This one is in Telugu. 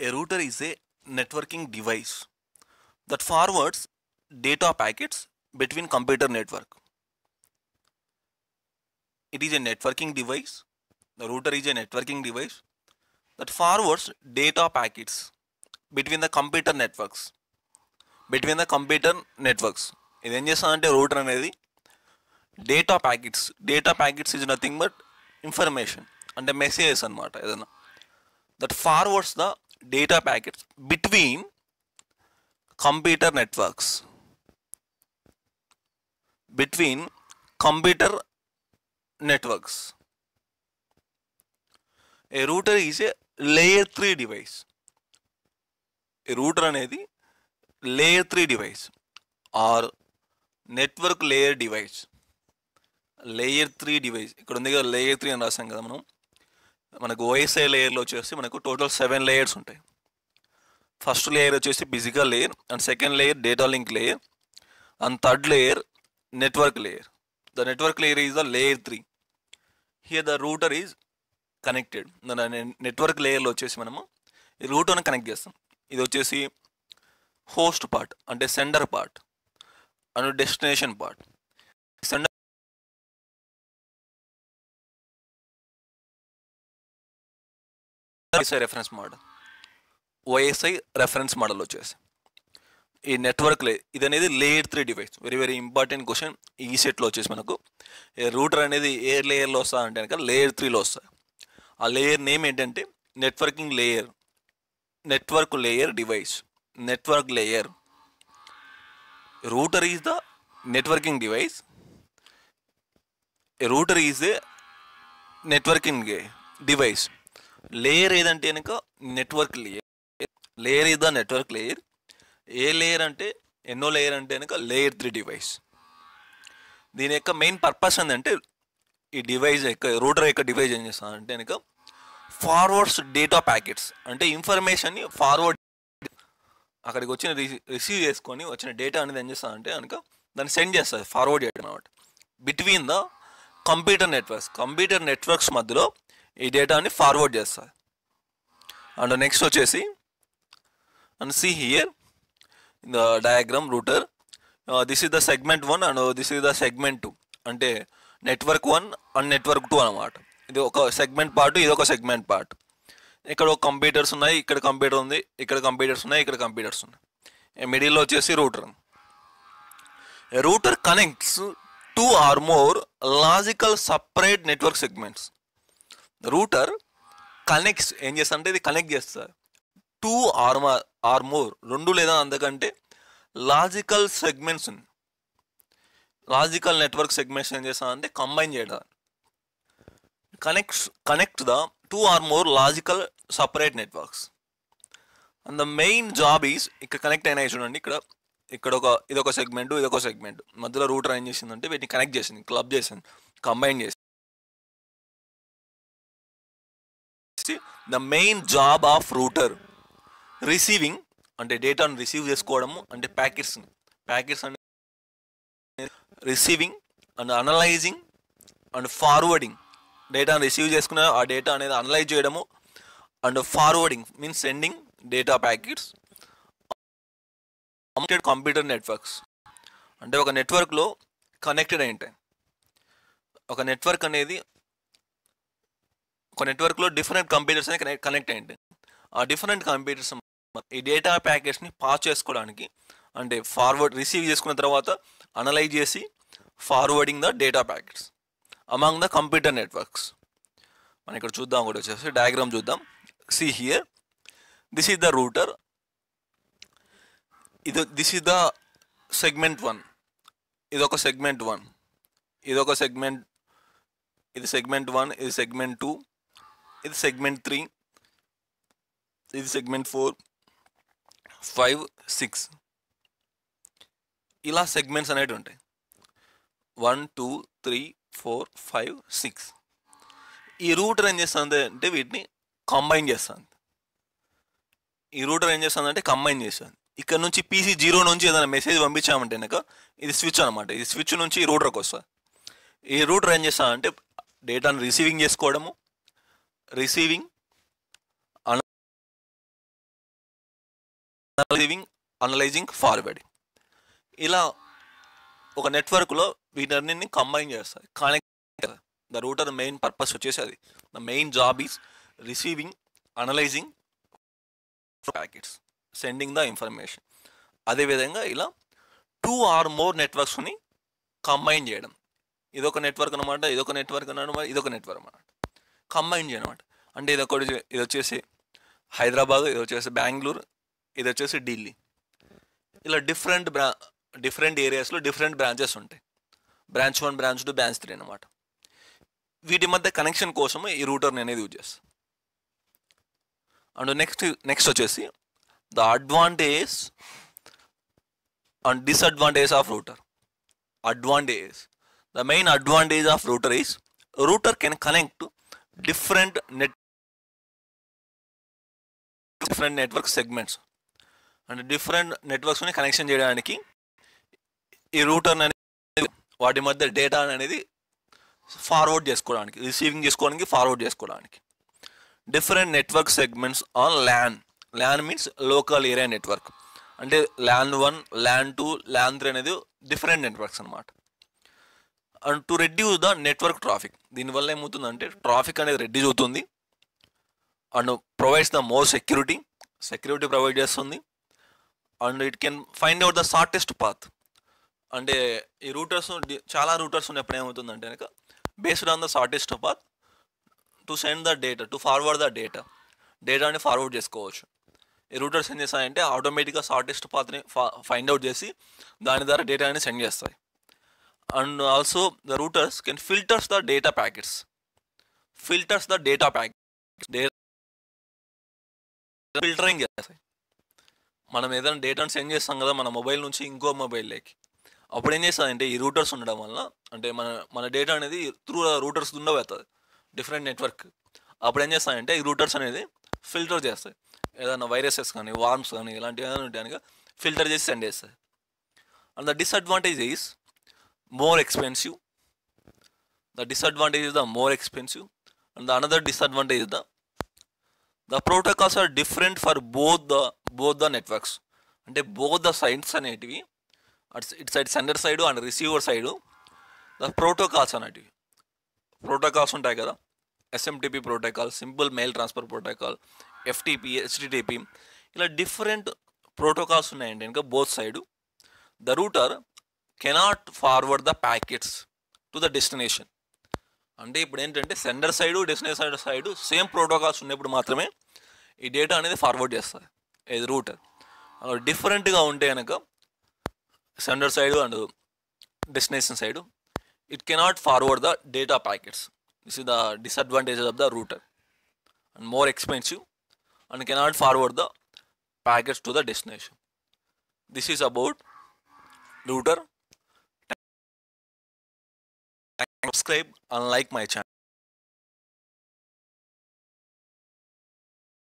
A router is a networking device that forwards data packets between computer network. It is a networking device. The router is a networking device that forwards data packets between the computer networks. Between the computer networks. ఇది ఏం router రూటర్ అనేది data packets data packets is nothing but information message messages అనమాట ఏదైనా data packets between computer networks between computer networks a router is a layer 3 device a router అనేది layer 3 device or network layer device layer 3 device ikkada ఉంది కదా layer 3 అని kada manam మనకు ఓఎస్ఐ లేయర్లో వచ్చేసి మనకు టోటల్ సెవెన్ లేయర్స్ ఉంటాయి ఫస్ట్ లేయర్ వచ్చేసి physical layer and second layer data link layer and third layer network layer the network layer is the layer three here the router is connected network లేయర్లో వచ్చేసి మనము ఈ రూటర్ని కనెక్ట్ చేస్తాం ఇది వచ్చేసి హోస్ట్ పార్ట్ అంటే sender part and destination part OSI reference model OSI reference model వచ్చేసి ఈ నెట్వర్క్ లే ఇది అనేది layer three device very very important question ఈ సెట్లో వచ్చేసి మనకు రూటర్ అనేది ఏ లేయర్లో వస్తా అంటే కనుక లేయర్ త్రీలో వస్తుంది ఆ లేయర్ నేమ్ ఏంటంటే networking layer network layer device network layer router is the networking device router is the networking device layer ఏదంటే కనుక network layer layer is the network layer ఏ లేయర్ అంటే ఎన్నో లేయర్ అంటే కనుక లేయర్ త్రీ డివైస్ దీని యొక్క మెయిన్ పర్పస్ ఏంటంటే ఈ డివైజ్ యొక్క రూటర్ యొక్క డివైజ్ ఏం చేస్తాను అంటే కనుక ఫార్వర్డ్స్ డేటా ప్యాకెట్స్ అంటే ఇన్ఫర్మేషన్ని ఫార్వర్డ్ అక్కడికి వచ్చిన రిసీవ్ చేసుకొని వచ్చిన డేటా అనేది ఏం చేస్తాను అంటే కనుక దాన్ని సెండ్ చేస్తుంది ఫార్వర్డ్ చేయడం అనమాట between the computer networks computer networks మధ్యలో ఈ డేటాని ఫార్వర్డ్ చేస్తారు అండ్ నెక్స్ట్ వచ్చేసి and see here in the diagram router this is the segment one and this is the segment two అంటే network one and network two అనమాట ఇది ఒక సెగ్మెంట్ పార్ట్ ఇది ఒక సెగ్మెంట్ పార్ట్ ఇక్కడ ఒక కంప్యూటర్స్ ఉన్నాయి ఇక్కడ కంప్యూటర్ ఉంది ఇక్కడ కంప్యూటర్స్ ఉన్నాయి ఇక్కడ కంప్యూటర్స్ ఉన్నాయి మిడిల్లో వచ్చేసి router router connects two or more logical separate network segments router connects ఏం చేస్తా అంటే ఇది కనెక్ట్ చేస్తా టూ ఆర్ ఆర్ మోర్ రెండు లేదా అంతకంటే logical segments logical network segments ఏం చేస్తా అంటే కంబైన్ చేయడం connects connect the two or more logical separate networks and the main job is ఇక్కడ కనెక్ట్ అయినాయి చూడండి ఇక్కడ ఇక్కడ ఒక ఇదొక సెగ్మెంట్ ఇదొక సెగ్మెంట్ మధ్యలో రూటర్ ఏం చేసిందంటే వీటిని కనెక్ట్ చేసింది క్లబ్ చేసింది కంబైన్ చేసింది the main job of router receiving అంటే డేటాను రిసీవ్ చేసుకోవడము అంటే ప్యాకెట్స్ని ప్యాకెట్స్ అంటే receiving and analysing and forwarding డేటాను రిసీవ్ చేసుకున్న ఆ డేటా అనేది అనలైజ్ చేయడము and forwarding means sending data packets connected computer networks అంటే ఒక నెట్వర్క్లో కనెక్టెడ్ అయి ఉంటాయి ఒక నెట్వర్క్ అనేది ఒక నెట్వర్క్లో డిఫరెంట్ కంప్యూటర్స్ అనేవి కనెక్ట్ అయ్యింది ఆ డిఫరెంట్ కంప్యూటర్స్ ఈ డేటా ప్యాకేజ్ని పాస్ చేసుకోవడానికి అంటే ఫార్వర్డ్ రిసీవ్ చేసుకున్న తర్వాత అనలైజ్ చేసి forwarding the data packets among the computer networks మనం ఇక్కడ చూద్దాం కూడా వచ్చేసి డయాగ్రామ్ చూద్దాం see here this is the router ఇది this is the segment one ఇదొక సెగ్మెంట్ వన్ ఇదొక సెగ్మెంట్ ఇది సెగ్మెంట్ వన్ ఇది సెగ్మెంట్ టూ ఇది సెగ్మెంట్ త్రీ ఇది సెగ్మెంట్ ఫోర్ ఫైవ్ సిక్స్ ఇలా సెగ్మెంట్స్ అనేవి ఉంటాయి one two three four five six ఈ రూటర్ ఏం చేస్తుంది అంటే వీటిని కంబైన్ చేస్తుంది ఈ రూటర్ ఏం చేస్తుంది అంటే కంబైన్ చేస్తుంది ఇక్కడ నుంచి పీసీ జీరో నుంచి ఏదైనా మెసేజ్ పంపించామంటే కనుక ఇది స్విచ్ అనమాట ఈ స్విచ్ నుంచి ఈ రూటర్కి వస్తుంది ఈ రూటర్ ఏం చేస్తా అంటే డేటాను రిసీవింగ్ చేసుకోవడము రిసీవింగ్ అనలైజింగ్ ఫార్వర్డింగ్ ఇలా ఒక నెట్వర్క్లో వీటన్నింటిని కంబైన్ చేస్తారు connect the router main purpose వచ్చేసి అది the main job is receiving analysing packets sending the information అదేవిధంగా ఇలా టూ ఆర్ మోర్ నెట్వర్క్స్ని కంబైన్ చేయడం ఇదొక నెట్వర్క్ అనమాట ఇదొక నెట్వర్క్ అనమాట ఇదొక నెట్వర్క్ అనమాట కంబైన్ చేయనమాట అంటే ఇది ఒకటి ఇది వచ్చేసి హైదరాబాద్ ఇది వచ్చేసి బెంగళూరు ఇది వచ్చేసి ఢిల్లీ ఇలా డిఫరెంట్ బ్రా డిఫరెంట్ ఏరియాస్లో డిఫరెంట్ బ్రాంచెస్ ఉంటాయి branch one branch two branch three అనమాట వీటి మధ్య కనెక్షన్ కోసం ఈ రూటర్ అనేది యూజ్ చేస్తాను అండ్ నెక్స్ట్ నెక్స్ట్ వచ్చేసి the advantage and disadvantage of router advantage the main advantage of router is router can connect different net different network segments and different నెట్వర్క్స్ని కనెక్షన్ చేయడానికి ఈ రూటర్ అనేది వాటి మధ్య డేటా అనేది ఫార్వర్డ్ చేసుకోవడానికి రిసీవింగ్ చేసుకోవడానికి ఫార్వర్డ్ చేసుకోవడానికి different network segments on LAN LAN means local area network అంటే LAN one LAN two LAN three అనేది డిఫరెంట్ నెట్వర్క్స్ అనమాట and to reduce the network traffic దీనివల్ల ఏమవుతుందంటే ట్రాఫిక్ అనేది రెడ్యూస్ అవుతుంది and provides the more security security provide చేస్తుంది and it can find out the shortest path అంటే ఈ రూటర్స్ చాలా రూటర్స్ ఉన్నప్పుడు ఏమవుతుందంటే కనుక based on the shortest path to send the data to forward the data డేటాని ఫార్వర్డ్ చేసుకోవచ్చు ఈ రూటర్స్ ఏం చేస్తాయంటే ఆటోమేటిక్గా షార్టెస్ట్ పాత్ని ఫైండ్ అవుట్ చేసి దాని ద్వారా డేటాని సెండ్ చేస్తాయి and also the routers can filters the data packets filters the data packets data filtering చేస్తాయి మనం ఏదైనా డేటాను సెండ్ చేస్తాం కదా మన మొబైల్ నుంచి ఇంకో మొబైల్లోకి అప్పుడు ఏం చేస్తుంది అంటే ఈ రూటర్స్ ఉండడం వల్ల అంటే మన మన డేటా అనేది త్రూ రూటర్స్ గుండా పోతుంది డిఫరెంట్ నెట్వర్క్ అప్పుడు ఏం చేస్తాయంటే ఈ రూటర్స్ అనేది ఫిల్టర్ చేస్తాయి ఏదైనా వైరసెస్ కానీ వార్మ్స్ కానీ ఇలాంటివి ఏదైనా ఉంటాయి ఫిల్టర్ చేసి సెండ్ చేస్తాయి and the disadvantage is more expensive the disadvantage is the more expensive and the another disadvantage is the the protocols are different for both the both the networks అంటే బోత్ ద సైడ్స్ అనేటివి ఇటు side sender side and receiver side the protocols అనేటివి ప్రోటోకాల్స్ ఉంటాయి కదా SMTP protocol simple mail transfer protocol FTP HTTP ఇలా డిఫరెంట్ ప్రోటోకాల్స్ ఉన్నాయండి ఇంకా both side the router cannot forward the packets to the destination అంటే ఇప్పుడు ఏంటంటే sender side destination side same protocols ఉన్నప్పుడు మాత్రమే ఈ డేటా అనేది ఫార్వర్డ్ చేస్తుంది ఏది రూటర్ అలా డిఫరెంట్గా ఉంటే కనుక sender side and destination side it cannot forward the data packets this is the disadvantage of the router and more expensive and cannot forward the packets to the destination this is about router subscribe and like my channel